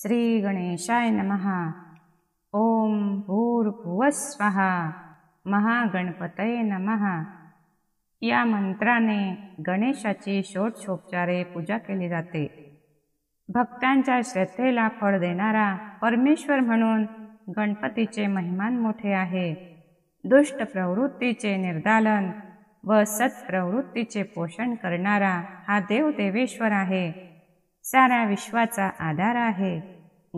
श्री गणेशाय नमहा ओम स्वाहा महागणपतये नमहा या मंत्राने गणेशाची षोडशोपचारे पूजा केली जाते भक्तांच्या श्रद्धेला फळ देणारा परमेश्वर म्हणून गणपतीचे महिमान मोठे आहे दुष्ट प्रवृत्तीचे निर्दालन व सत्प्रवृत्तीचे पोषण करणारा हा देवदेवेश्वर आहे सारा विश्वाचा आधार आहे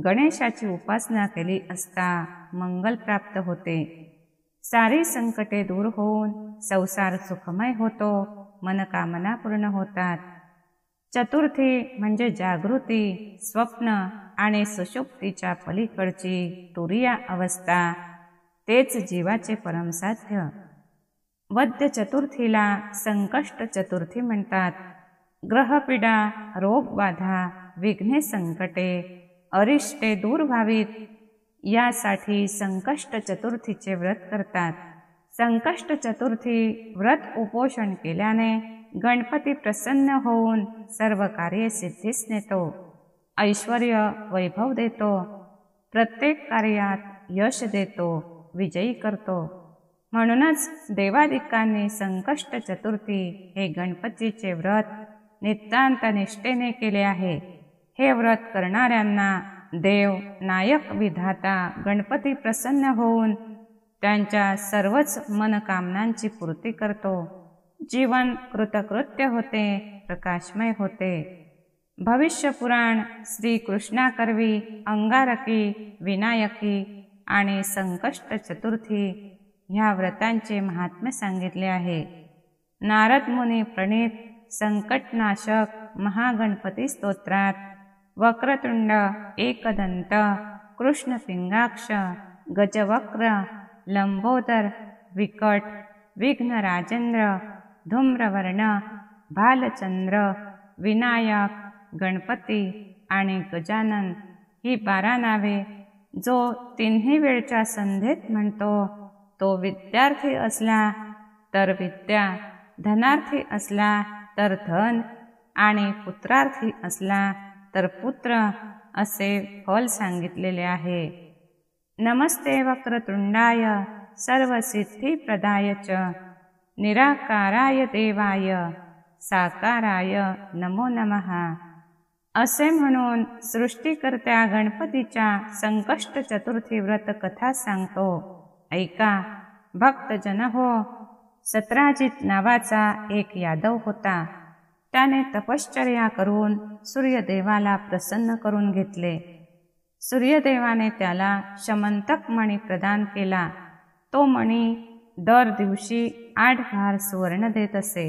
गणेशाची उपासना केली असता मंगल प्राप्त होते सारी संकटे दूर होऊन संसार सुखमय होतो मनकामना पूर्ण होतात चतुर्थी म्हणजे जागृती स्वप्न आणि सुशुक्तीच्या पलीकडची तुरिया अवस्था तेच जीवाचे परमसाध्य वद्य चतुर्थीला संकष्ट चतुर्थी म्हणतात ग्रहपीडा रोगबाधा विघ्ने संकटे अरिष्टे दूर व्हावीत यासाठी संकष्ट चतुर्थीचे व्रत करतात संकष्ट चतुर्थी व्रत उपोषण केल्याने गणपती प्रसन्न होऊन सर्व कार्य सिद्धीस नेतो ऐश्वर वैभव देतो प्रत्येक कार्यात यश देतो विजयी करतो म्हणूनच देवादिकांनी संकष्ट चतुर्थी हे गणपतीचे व्रत नितांत निष्ठेने केले आहे हे व्रत करणाऱ्यांना देव नायक विधाता गणपती प्रसन्न होऊन त्यांच्या सर्वच मनकामनांची पूर्ती करतो जीवन कृतकृत्य होते प्रकाशमय होते भविष्यपुराण श्रीकृष्णाकर्वी अंगारकी विनायकी आणि संकष्ट चतुर्थी ह्या व्रतांचे महात्म्य सांगितले आहे नारद मुनी प्रणीत संकटनाशक महागणपती स्तोत्रात वक्रतुंड एकदंत सिंगाक्ष गजवक्र लंबोदर विकट विघ्नराजेंद्र धूम्रवर्ण भालचंद्र विनायक गणपती आणि गजानन ही बारा नावे जो तिन्ही वेळच्या संधेत म्हणतो तो विद्यार्थी असला तर विद्या धनार्थी असला तर धन आणि पुत्रार्थी असला तर पुत्र असे फल सांगितलेले आहे नमस्ते वक्रतुंडाय सिद्धिप्रदाय च निराकाराय देवाय साकाराय नमो नमः असे म्हणून सृष्टीकर्त्या गणपतीच्या संकष्ट चतुर्थी व्रत कथा सांगतो ऐका भक्तजन हो सत्राजित नावाचा एक यादव होता त्याने तपश्चर्या करून सूर्यदेवाला प्रसन्न करून घेतले सूर्यदेवाने त्याला शमंतक मणी प्रदान केला तो मणी दर दिवशी आठ हार सुवर्ण देत असे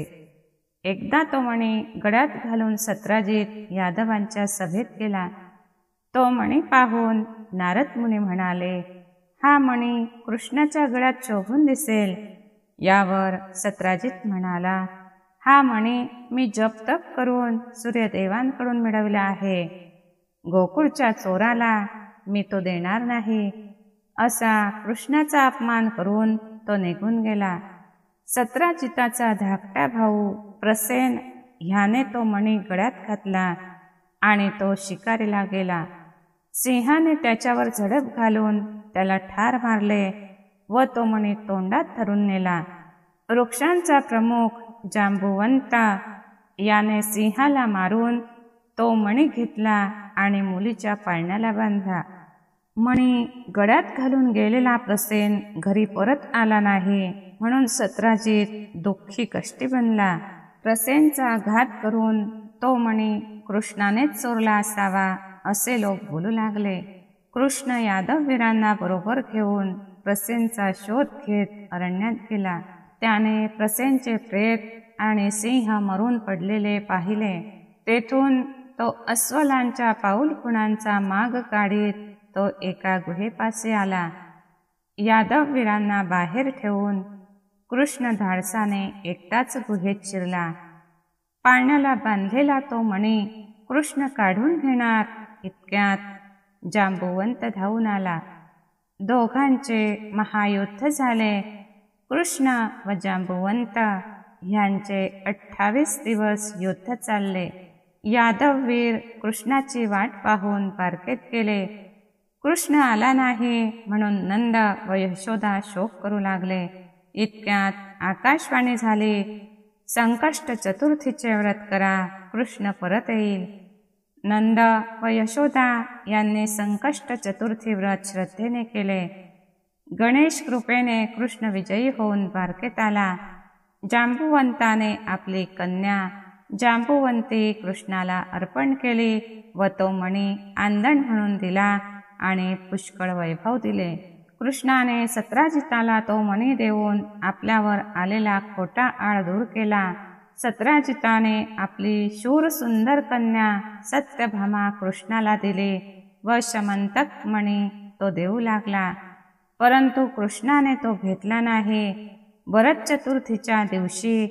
एकदा तो मणी गड्यात घालून सत्राजित यादवांच्या सभेत गेला तो मणी पाहून नारद मुनी म्हणाले हा मणी कृष्णाच्या गळ्यात शोभून दिसेल यावर सत्राजित म्हणाला हा मणी मी जप तप करून सूर्यदेवांकडून मिळवला आहे गोकुळच्या चोराला मी तो देणार नाही असा कृष्णाचा अपमान करून तो निघून गेला सत्राजिताचा धाकटा भाऊ प्रसेन ह्याने तो मणी गळ्यात घातला आणि तो शिकारीला गेला सिंहाने त्याच्यावर झडप घालून त्याला ठार मारले व तो म्हणे तोंडात धरून नेला वृक्षांचा प्रमुख जांबुवंता याने सिंहाला मारून तो मणी घेतला आणि मुलीच्या पाळण्याला बांधला मणी गड्यात घालून गेलेला प्रसेन घरी परत आला नाही म्हणून सत्राजीत दुःखी कष्टी बनला प्रसेनचा घात करून तो मणी कृष्णानेच चोरला असावा असे लोक बोलू लागले कृष्ण यादववीरांना बरोबर घेऊन प्रसेनचा शोध घेत अरण्यात गेला त्याने प्रसेनचे प्रेत आणि सिंह मरून पडलेले पाहिले तेथून तो अस्वलांच्या पाऊलखुणांचा माग काढीत तो एका गुहेपासे आला यादववीरांना बाहेर ठेवून कृष्ण धाडसाने एकटाच गुहेत शिरला पाळण्याला बांधलेला तो मणी कृष्ण काढून घेणार इतक्यात जांबुवंत धावून आला दोघांचे महायुद्ध झाले कृष्ण व जांबुवंत यांचे अठ्ठावीस दिवस युद्ध चालले यादववीर कृष्णाची वाट पाहून पारकेत गेले कृष्ण आला नाही म्हणून नंद व यशोदा शोक करू लागले इतक्यात आकाशवाणी झाली संकष्ट चतुर्थीचे व्रत करा कृष्ण परत येईल नंद व यशोदा यांनी संकष्ट चतुर्थी व्रत श्रद्धेने केले गणेश कृपेने कृष्ण विजयी होऊन भारकेत आला जांबुवंताने आपली कन्या जांबुवंती कृष्णाला अर्पण केली व तो मणी आंदण म्हणून दिला आणि पुष्कळ वैभव दिले कृष्णाने सत्राजिताला तो मणी देऊन आपल्यावर आलेला खोटा आळ दूर केला सत्राजिताने आपली शूर सुंदर कन्या सत्यभामा कृष्णाला दिली व शमंतक मणी तो देऊ लागला परंतु कृष्णाने तो घेतला नाही वरद चतुर्थीच्या दिवशी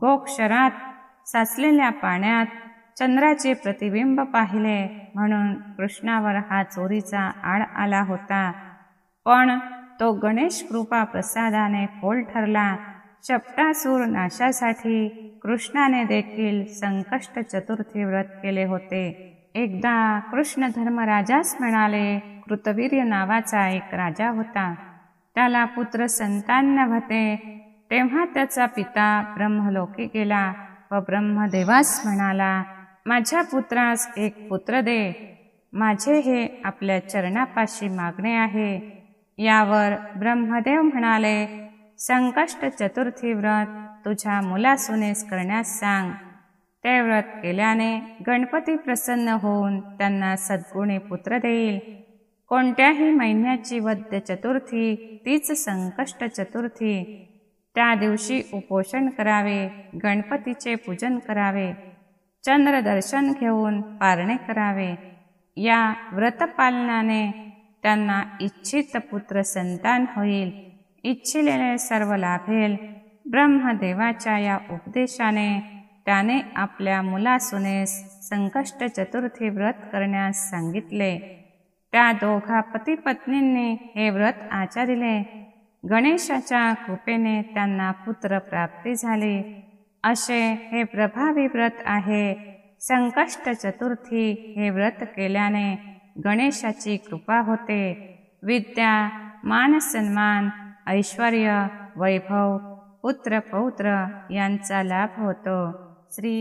गोक्षरात साचलेल्या पाण्यात चंद्राचे प्रतिबिंब पाहिले म्हणून कृष्णावर हा चोरीचा आड आला होता पण तो गणेश कृपा प्रसादाने फोल ठरला शपटासूर नाशासाठी कृष्णाने देखील संकष्ट चतुर्थी व्रत केले होते एकदा कृष्ण धर्मराजास म्हणाले कृतवीर्य नावाचा एक राजा होता त्याला पुत्र संतान नव्हते तेव्हा त्याचा पिता ब्रह्मलोकी गेला व ब्रह्मदेवास म्हणाला माझ्या पुत्रास एक पुत्र दे माझे हे आपल्या चरणापाशी मागणे आहे यावर ब्रह्मदेव म्हणाले संकष्ट चतुर्थी व्रत तुझ्या मुलासुनेस करण्यास सांग ते व्रत केल्याने गणपती प्रसन्न होऊन त्यांना सद्गुणी पुत्र देईल कोणत्याही महिन्याची वद्य चतुर्थी तीच संकष्ट चतुर्थी त्या दिवशी उपोषण करावे गणपतीचे पूजन करावे चंद्रदर्शन घेऊन पारणे करावे या व्रतपालनाने त्यांना इच्छित पुत्र संतान होईल इच्छिलेले सर्व लाभेल ब्रह्मदेवाच्या या उपदेशाने त्याने आपल्या मुलासुनेस संकष्ट चतुर्थी व्रत करण्यास सांगितले त्या दोघा पतीपत्नींनी हे व्रत आचारिले गणेशाच्या कृपेने त्यांना पुत्र प्राप्ती झाली असे हे प्रभावी व्रत आहे संकष्ट चतुर्थी हे व्रत केल्याने गणेशाची कृपा होते विद्या मान सन्मान ऐश्वर वैभव पुत्र पौत्र यांचा लाभ होतो श्री